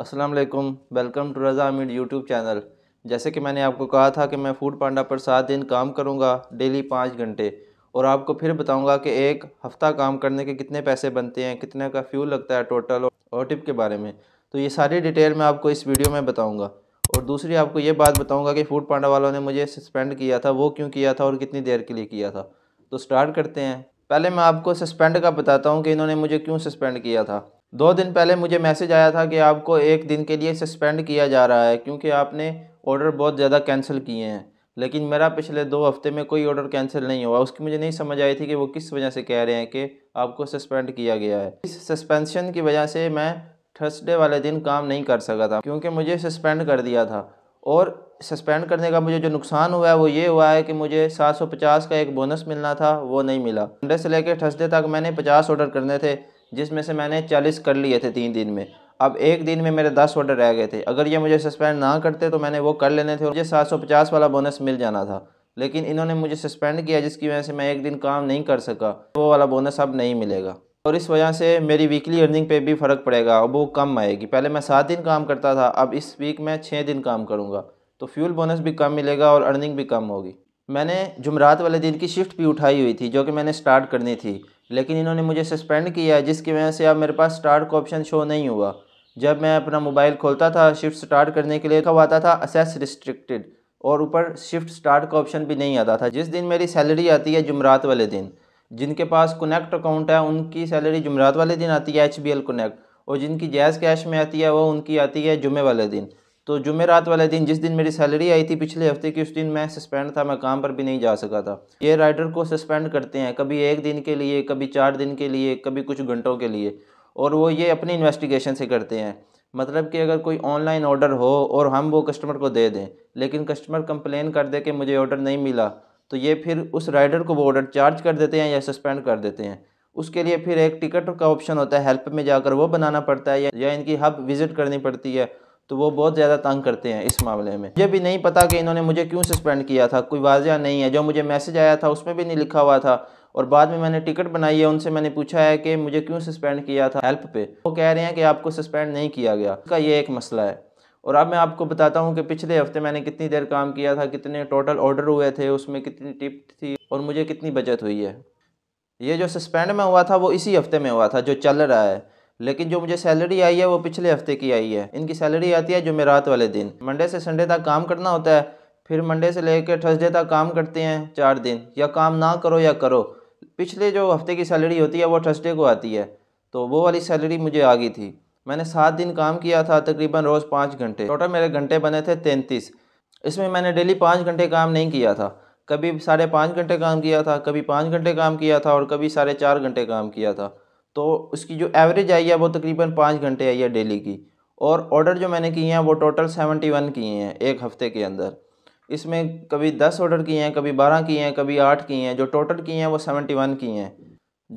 अस्सलाम वालेकुम welcome to रज़ा अमीर यूट्यूब चैनल जैसे कि मैंने आपको कहा था कि मैं फूड पांडा पर सात दिन काम करूंगा डेली पाँच घंटे और आपको फिर बताऊंगा कि एक हफ़्ता काम करने के कितने पैसे बनते हैं कितने का फ्यूल लगता है टोटल और टिप के बारे में तो ये सारी डिटेल मैं आपको इस वीडियो में बताऊँगा और दूसरी आपको ये बात बताऊँगा कि फूड पांडा वालों ने मुझे सस्पेंड किया था वो क्यों किया था और कितनी देर के लिए किया था तो स्टार्ट करते हैं पहले मैं आपको सस्पेंड का बताता हूँ कि इन्होंने मुझे क्यों सस्पेंड किया था दो दिन पहले मुझे मैसेज आया था कि आपको एक दिन के लिए सस्पेंड किया जा रहा है क्योंकि आपने ऑर्डर बहुत ज़्यादा कैंसिल किए हैं लेकिन मेरा पिछले दो हफ्ते में कोई ऑर्डर कैंसिल नहीं हुआ उसकी मुझे नहीं समझ आई थी कि वो किस वजह से कह रहे हैं कि आपको सस्पेंड किया गया है इस सस्पेंशन की वजह से मैं थर्सडे वाले दिन काम नहीं कर सका था क्योंकि मुझे सस्पेंड कर दिया था और सस्पेंड करने का मुझे जो नुकसान हुआ है वो ये हुआ है कि मुझे 750 का एक बोनस मिलना था वो नहीं मिला संडे से लेकर थर्सडे तक मैंने 50 ऑर्डर करने थे जिसमें से मैंने चालीस कर लिए थे तीन दिन में अब एक दिन में मेरे दस ऑर्डर रह गए थे अगर ये मुझे सस्पेंड ना करते तो मैंने वो कर लेने थे और मुझे सात सौ पचास वाला बोनस मिल जाना था लेकिन इन्होंने मुझे सस्पेंड किया जिसकी वजह से मैं एक दिन काम नहीं कर सका वो वाला बोनस अब नहीं मिलेगा और इस वजह से मेरी वीकली अर्निंग पे भी फ़र्क पड़ेगा अब वो कम आएगी पहले मैं सात दिन काम करता था अब इस वीक मैं छः दिन काम करूँगा तो फ्यूल बोनस भी कम मिलेगा और अर्निंग भी कम होगी मैंने जुमरात वाले दिन की शिफ्ट भी उठाई हुई थी जो कि मैंने स्टार्ट करनी थी लेकिन इन्होंने मुझे सस्पेंड किया है जिसकी वजह से अब मेरे पास स्टार्ट का ऑप्शन शो नहीं हुआ जब मैं अपना मोबाइल खोलता था शिफ्ट स्टार्ट करने के लिए कब आता था असेस रिस्ट्रिक्टेड और ऊपर शिफ्ट स्टार्ट का ऑप्शन भी नहीं आता था जिस दिन मेरी सैलरी आती है जुमरात वाले दिन जिनके पास कनेक्ट अकाउंट है उनकी सैलरी जुमरात वाले दिन आती है एच बी एल कनेक्ट और जिनकी जैज़ कैश में आती है वो उनकी आती है जुमे वाले दिन तो जुमेरात वाले दिन जिस दिन मेरी सैलरी आई थी पिछले हफ्ते की उस दिन मैं सस्पेंड था मैं काम पर भी नहीं जा सका था ये राइडर को सस्पेंड करते हैं कभी एक दिन के लिए कभी चार दिन के लिए कभी कुछ घंटों के लिए और वो ये अपनी इन्वेस्टिगेशन से करते हैं मतलब कि अगर कोई ऑनलाइन ऑर्डर हो और हम वो कस्टमर को दे दें लेकिन कस्टमर कंप्लेन कर दे कि मुझे ऑर्डर नहीं मिला तो ये फिर उस राइडर को वो ऑर्डर चार्ज कर देते हैं या सस्पेंड कर देते हैं उसके लिए फिर एक टिकट का ऑप्शन होता है हेल्प में जाकर वो बनाना पड़ता है या, या इनकी हब विज़िट करनी पड़ती है तो वो बहुत ज़्यादा तंग करते हैं इस मामले में मुझे भी नहीं पता कि इन्होंने मुझे क्यों सस्पेंड किया था कोई वाजिया नहीं है जो मुझे मैसेज आया था उसमें भी नहीं लिखा हुआ था और बाद में मैंने टिकट बनाई है उनसे मैंने पूछा है कि मुझे क्यों सस्पेंड किया था हेल्प पे वो कह रहे हैं कि आपको सस्पेंड नहीं किया गया उसका ये एक मसला है और अब मैं आपको बताता हूँ कि पिछले हफ्ते मैंने कितनी देर काम किया था कितने टोटल ऑर्डर हुए थे उसमें कितनी टिप थी और मुझे कितनी बचत हुई है ये जो सस्पेंड में हुआ था वो इसी हफ्ते में हुआ था जो चल रहा है लेकिन जो मुझे सैलरी आई है वो पिछले हफ्ते की आई है इनकी सैलरी आती है जुमेरात वाले दिन मंडे से संडे तक काम करना होता है फिर मंडे से लेकर थर्सडे तक काम करते हैं चार दिन या काम ना करो या करो पिछले जो हफ्ते की सैलरी होती है वो थर्सडे को आती है तो वो वाली सैलरी मुझे आ गई थी मैंने सात दिन काम किया था तकरीबन रोज़ पाँच घंटे टोटल मेरे घंटे बने थे तैंतीस इसमें मैंने डेली पाँच घंटे काम नहीं किया था कभी साढ़े पाँच घंटे काम किया था कभी पाँच घंटे काम किया था और कभी साढ़े चार घंटे काम किया था तो उसकी जो एवरेज आई है वो तकरीबन पाँच घंटे आई है डेली की और ऑर्डर जो मैंने किए हैं वो टोटल सेवेंटी वन किए हैं एक हफ़्ते के अंदर इसमें कभी दस ऑर्डर किए हैं कभी बारह किए हैं कभी आठ किए हैं जो टोटल किए हैं वो सेवेंटी वन किए हैं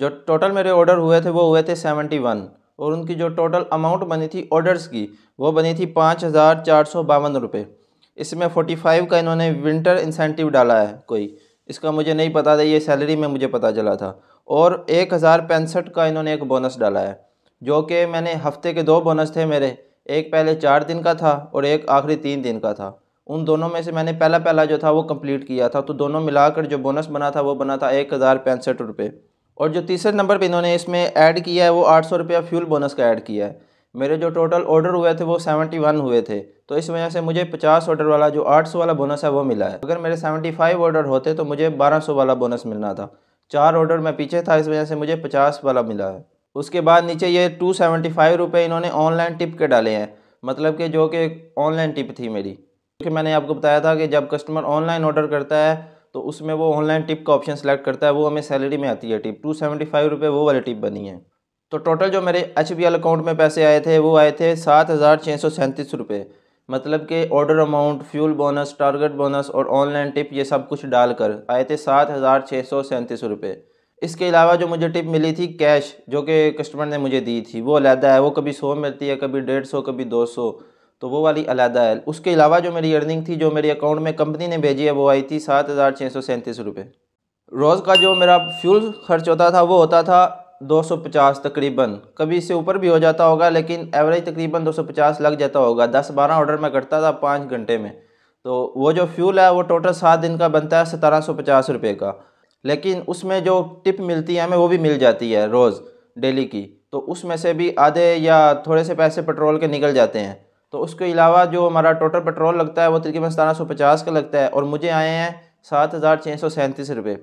जो टोटल मेरे ऑर्डर हुए थे वो हुए थे सेवेंटी वन और उनकी जो टोटल अमाउंट बनी थी ऑर्डर्स की वो बनी थी पाँच हज़ार चार सौ बावन रुपये इसमें फोर्टी फाइव का इन्होंने विंटर इंसेंटिव डाला है कोई इसका मुझे नहीं पता था ये सैलरी में मुझे पता चला था और एक हज़ार पैंसठ का इन्होंने एक बोनस डाला है जो कि मैंने हफ्ते के दो बोनस थे मेरे एक पहले चार दिन का था और एक आखिरी तीन दिन का था उन दोनों में से मैंने पहला पहला जो था वो कंप्लीट किया था तो दोनों मिलाकर जो बोनस बना था वो बना था एक हज़ार पैंसठ रुपये और जो तीसरे नंबर पे इन्होंने इसमें ऐड किया है वो आठ सौ रुपया फ्यूल बोनस का ऐड किया है मेरे जो टोटल ऑर्डर हुए थे वो सेवेंटी वन हुए थे तो इस वजह से मुझे पचास ऑर्डर वाला जो आठ सौ वाला बोनस है वो मिला है अगर मेरे सेवेंटी फाइव ऑर्डर होते तो मुझे बारह सौ वाला बोनस मिलना था चार ऑर्डर मैं पीछे था इस वजह से मुझे पचास वाला मिला है उसके बाद नीचे ये टू सेवेंटी फाइव रुपये इन्होंने ऑनलाइन टिप के डाले हैं मतलब कि जो कि ऑनलाइन टिप थी मेरी क्योंकि मैंने आपको बताया था कि जब कस्टमर ऑनलाइन ऑर्डर करता है तो उसमें वो ऑनलाइन टिप का ऑप्शन सेलेक्ट करता है वो हमें सैलरी में आती है टिप टू सेवेंटी फाइव रुपये वो वाली टिप बनी है तो टोटल जो मेरे एच बी एल अकाउंट में पैसे आए थे वो आए थे सात हज़ार छः सौ सैंतीस रुपये मतलब कि order amount fuel bonus target bonus और ऑनलाइन टिप ये सब कुछ डालकर आए थे सात हज़ार छः सौ सैंतीस रुपये इसके अलावा जो मुझे टिप मिली थी कैश जो कि कस्टमर ने मुझे दी थी वो अलहदा है वो कभी सौ मिलती है कभी डेढ़ सौ कभी दो सौ तो वो वाली अलहदा है उसके अलावा जो मेरी अर्निंग थी जो मेरे अकाउंट में कंपनी ने भेजी है वो आई थी सात हज़ार छः सौ सैंतीस रुपये रोज़ का जो मेरा फ्यूल खर्च होता था वो होता था 250 तकरीबन कभी इससे ऊपर भी हो जाता होगा लेकिन एवरेज तकरीबन 250 लग जाता होगा 10-12 ऑर्डर में करता था पाँच घंटे में तो वो जो फ्यूल है वो टोटल सात दिन का बनता है सतारह सौ पचास रुपये का लेकिन उसमें जो टिप मिलती है हमें वो भी मिल जाती है रोज़ डेली की तो उसमें से भी आधे या थोड़े से पैसे पेट्रोल के निकल जाते हैं तो उसके अलावा जो हमारा टोटल पेट्रोल लगता है वो तकरीबन सतारह सौ पचास का लगता है और मुझे आए हैं सात हज़ार छः सौ सैंतीस रुपये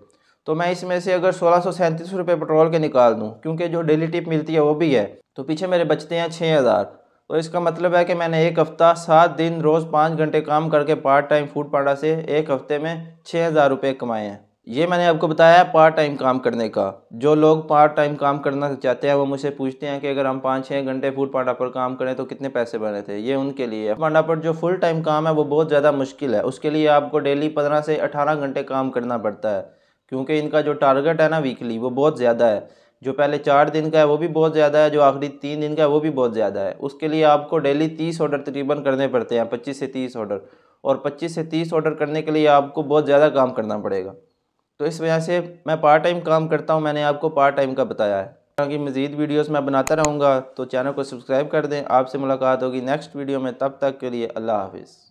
तो मैं इसमें से अगर सोलह सौ सैंतीस रुपये पेट्रोल के निकाल दूँ क्योंकि जो डेली टिप मिलती है वो भी है तो पीछे मेरे बचते हैं छः हज़ार तो इसका मतलब है कि मैंने एक हफ़्ता सात दिन रोज़ पाँच घंटे काम करके पार्ट टाइम फूड पांडा से एक हफ़्ते में छः हज़ार रुपये कमाए हैं ये मैंने आपको बताया है पार्ट टाइम काम करने का जो लोग पार्ट टाइम काम करना चाहते हैं वो मुझसे पूछते हैं कि अगर हम पाँच छः घंटे फूड पांडा पर काम करें तो कितने पैसे बने थे ये उनके लिए है पांडा पर जो फुल टाइम काम है वो बहुत ज़्यादा मुश्किल है उसके लिए आपको डेली पंद्रह से अठारह घंटे काम करना पड़ता है क्योंकि इनका जो टारगेट है ना वीकली वो बहुत ज़्यादा है जो पहले चार दिन का है वो भी बहुत ज़्यादा है जो आखिरी तीन दिन का है वो भी बहुत ज़्यादा है उसके लिए आपको डेली तीस ऑर्डर तकरीबन करने पड़ते हैं पच्चीस से तीस ऑर्डर और पच्चीस से तीस ऑर्डर करने के लिए आपको बहुत ज़्यादा काम करना पड़ेगा तो इस वजह से मैं पार्ट टाइम काम करता हूँ मैंने आपको पार्ट टाइम का बताया है कि मज़ीद वीडियोस मैं बनाता रहूँगा तो चैनल को सब्सक्राइब कर दें आपसे मुलाकात होगी नेक्स्ट वीडियो में तब तक के लिए अल्लाह हाफिज़